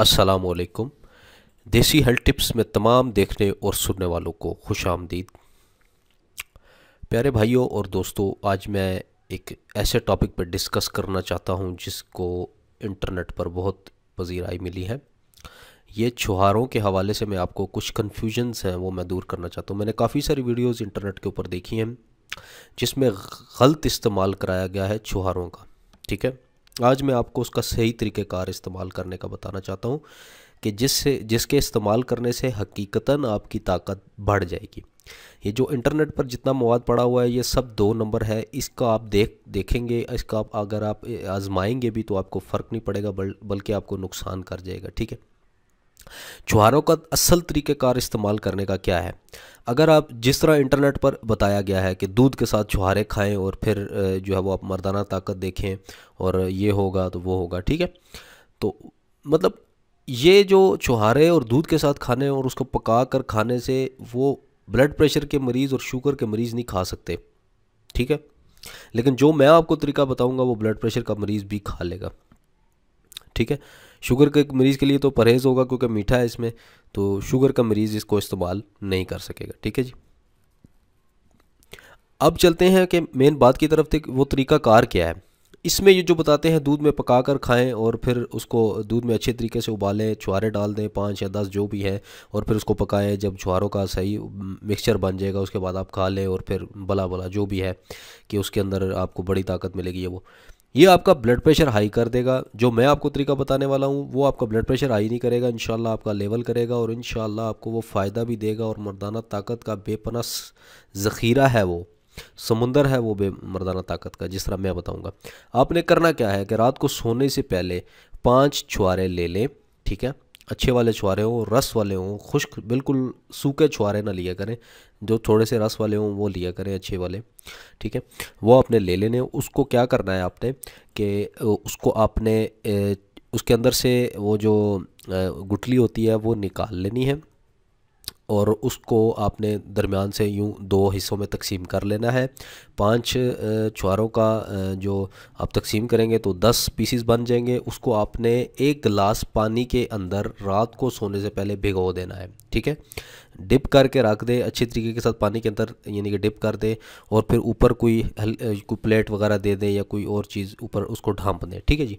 असलकुम देसी health tips में तमाम देखने और सुनने वालों को खुश आमदीद प्यारे भाइयों और दोस्तों आज मैं एक ऐसे टॉपिक पर डिस्कस करना चाहता हूं जिसको इंटरनेट पर बहुत पजीराई मिली है ये छुहारों के हवाले से मैं आपको कुछ कन्फ्यूजन्स हैं वो मैं दूर करना चाहता हूँ मैंने काफ़ी सारी वीडियोज़ इंटरनेट के ऊपर देखी हैं जिसमें गलत इस्तेमाल कराया गया है छुहारों का ठीक है आज मैं आपको उसका सही तरीक़ेकार इस्तेमाल करने का बताना चाहता हूँ कि जिससे जिसके इस्तेमाल करने से हकीकता आपकी ताकत बढ़ जाएगी ये जो इंटरनेट पर जितना मवाद पड़ा हुआ है ये सब दो नंबर है इसका आप देख देखेंगे इसका आप अगर आप आजमाएंगे भी तो आपको फ़र्क नहीं पड़ेगा बल्कि आपको नुकसान कर जाएगा ठीक है छुहारों का असल तरीक़ेकार इस्तेमाल करने का क्या है अगर आप जिस तरह इंटरनेट पर बताया गया है कि दूध के साथ छुहारे खाएं और फिर जो है वो आप मर्दाना ताकत देखें और ये होगा तो वो होगा ठीक है तो मतलब ये जो छुहारे और दूध के साथ खाने और उसको पका कर खाने से वो ब्लड प्रेशर के मरीज़ और शुगर के मरीज़ नहीं खा सकते ठीक है लेकिन जो मैं आपको तरीका बताऊँगा वो ब्लड प्रेशर का मरीज़ भी खा लेगा ठीक है शुगर के मरीज़ के लिए तो परहेज़ होगा क्योंकि मीठा है इसमें तो शुगर का मरीज़ इसको इस्तेमाल नहीं कर सकेगा ठीक है जी अब चलते हैं कि मेन बात की तरफ थे वो तरीका कार क्या है इसमें ये जो बताते हैं दूध में पका कर खाएँ और फिर उसको दूध में अच्छे तरीके से उबालें छुहारे डाल दें पाँच या दस जो भी हैं और फिर उसको पकाएं जब छुहारों का सही मिक्सचर बन जाएगा उसके बाद आप खा लें और फिर बला बला जो भी है कि उसके अंदर आपको बड़ी ताकत मिलेगी ये वो ये आपका ब्लड प्रेशर हाई कर देगा जो मैं आपको तरीका बताने वाला हूँ वो आपका ब्लड प्रेशर हाई नहीं करेगा इन आपका लेवल करेगा और इन आपको वो फ़ायदा भी देगा और मर्दाना ताकत का बेपना ज़ख़ीरा है वो समुंदर है वो बे मर्दाना ताकत का जिस तरह मैं बताऊँगा आपने करना क्या है कि रात को सोने से पहले पाँच छुआरे ले लें ठीक है अच्छे वाले छुआरे हों रस वाले हों खुश्क बिल्कुल सूखे छुआरे ना लिया करें जो थोड़े से रस वाले हों वो लिया करें अच्छे वाले ठीक है वो आपने ले लेने उसको क्या करना है आपने कि उसको आपने ए, उसके अंदर से वो जो गुटली होती है वो निकाल लेनी है और उसको आपने दरमियान से यूँ दो हिस्सों में तकसीम कर लेना है पांच छुआरों का जो आप तकसीम करेंगे तो दस पीसीस बन जाएंगे उसको आपने एक गिलास पानी के अंदर रात को सोने से पहले भिगो देना है ठीक है डिप करके रख दे अच्छे तरीके के साथ पानी के अंदर यानी कि डिप कर दे और फिर ऊपर कोई कोई प्लेट वगैरह दे दें या कोई और चीज़ ऊपर उसको ढांप दें ठीक है जी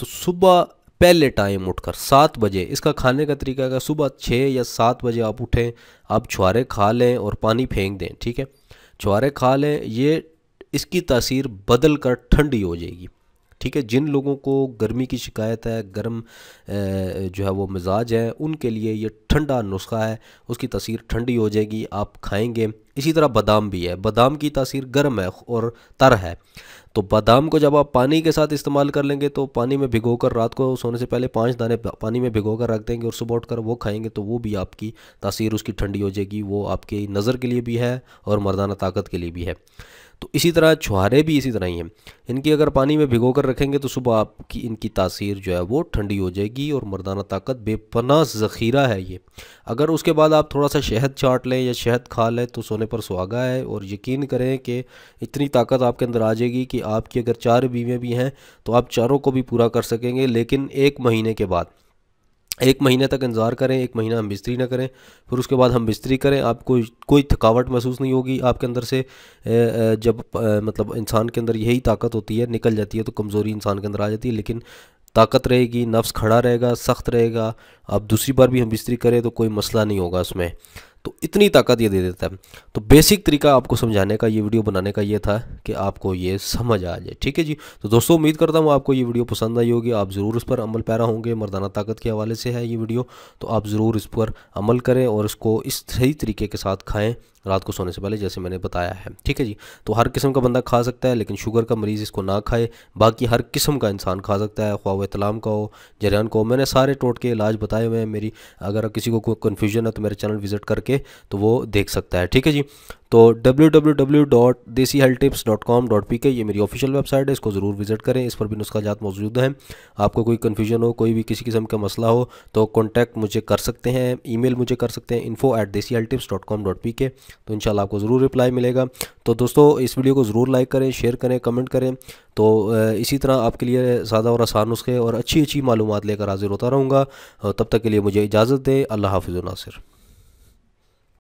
तो सुबह पहले टाइम उठकर सात बजे इसका खाने का तरीका है सुबह छः या सात बजे आप उठें आप छुहारे खा लें और पानी फेंक दें ठीक है छुहारे खा लें ये इसकी तासीर बदल कर ठंडी हो जाएगी ठीक है जिन लोगों को गर्मी की शिकायत है गर्म जो है वो मिजाज है उनके लिए ये ठंडा नुस्खा है उसकी तस्वीर ठंडी हो जाएगी आप खाएंगे इसी तरह बादाम भी है बादाम की तसीर गर्म है और तर है तो बादाम को जब आप पानी के साथ इस्तेमाल कर लेंगे तो पानी में भिगो कर रात को सोने से पहले पाँच दाने पानी में भिगो कर रख देंगे और सुबह उठ कर वो खाएंगे तो वो भी आपकी तसीर उसकी ठंडी हो जाएगी वो आपकी नज़र के लिए भी है और मर्दाना ताकत के लिए भी है तो इसी तरह छुहारे भी इसी तरह ही हैं इनकी अगर पानी में भिगो कर रखेंगे तो सुबह आपकी इनकी तासीर जो है वो ठंडी हो जाएगी और मर्दाना ताकत बेपनाह ज़ख़ीरा है ये अगर उसके बाद आप थोड़ा सा शहद चाट लें या शहद खा लें तो सोने पर सुहागा है और यकीन करें कि इतनी ताकत आपके अंदर आ जाएगी कि आपकी अगर चार बीवियाँ भी हैं तो आप चारों को भी पूरा कर सकेंगे लेकिन एक महीने के बाद एक महीने तक इंतज़ार करें एक महीना हम बिस्तरी ना करें फिर उसके बाद हम बिस्तरी करें आपको कोई थकावट महसूस नहीं होगी आपके अंदर से जब मतलब इंसान के अंदर यही ताकत होती है निकल जाती है तो कमज़ोरी इंसान के अंदर आ जाती है लेकिन ताकत रहेगी नफ्स खड़ा रहेगा सख्त रहेगा आप दूसरी बार भी हम बिस्तरी करें तो कोई मसला नहीं होगा उसमें तो इतनी ताकत ये दे देता है तो बेसिक तरीका आपको समझाने का ये वीडियो बनाने का ये था कि आपको ये समझ आ जाए ठीक है जी तो दोस्तों उम्मीद करता हूँ आपको ये वीडियो पसंद आई होगी आप ज़रूर इस पर अमल पैरा होंगे मर्दाना ताकत के हवाले से है ये वीडियो तो आप ज़रूर इस पर अमल करें और इसको इस सही तरीके के साथ खाएँ रात को सोने से पहले जैसे मैंने बताया है ठीक है जी तो हर किस्म का बंदा खा सकता है लेकिन शुगर का मरीज़ इसको ना खाए बाकी हर किस्म का इंसान खा सकता है ख्वाब इतलाम का हो जरियान का हो मैंने सारे टोट के इलाज बताए हुए हैं मेरी अगर किसी को कोई कन्फ्यूजन है तो मेरे चैनल विज़िट करके तो वो देख सकता है ठीक है जी तो डब्ल्यू ये मेरी ऑफिशियल वेबसाइट है इसको ज़रूर विजिट करें इस पर भी नुस्खा जात मौजूद हैं आपको कोई कन्फ्यूजन हो कोई भी किसी किस्म का मसला हो तो कॉन्टैक्ट मुझे कर सकते हैं ईमेल मुझे कर सकते हैं info at desi health tips dot com dot P K तो इन आपको ज़रूर रिप्लाई मिलेगा तो दोस्तों इस वीडियो को ज़रूर लाइक करें शेयर करें कमेंट करें तो इसी तरह आपके लिए सादा और आसान नुस्खे और अच्छी अच्छी मालूम लेकर हाजिर होता रहूँगा तब तक के लिए मुझे इजाज़त दें अल्लाह हाफिज़ नासिर